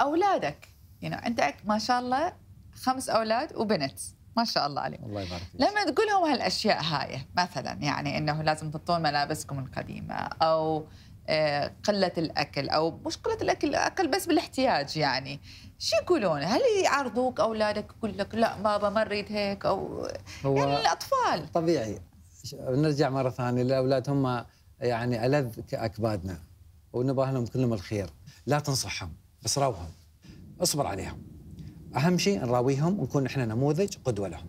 اولادك يعني عندك ما شاء الله خمس اولاد وبنت ما شاء الله عليهم الله يبارك فيك لما تقول لهم هالاشياء هاي مثلا يعني انه لازم تحطون ملابسكم القديمه او آه، قلة الأكل أو مش قلة الأكل أكل بس بالاحتياج يعني شو يقولون هل يعارضوك أولادك يقول لك لا بابا ما أريد هيك أو هو يعني الأطفال طبيعي نرجع مرة ثانية الأولاد هم يعني ألذ كأكبادنا ونبغى لهم كلهم الخير لا تنصحهم بس راوهم اصبر عليهم اهم شيء نراويهم ونكون احنا نموذج قدوه لهم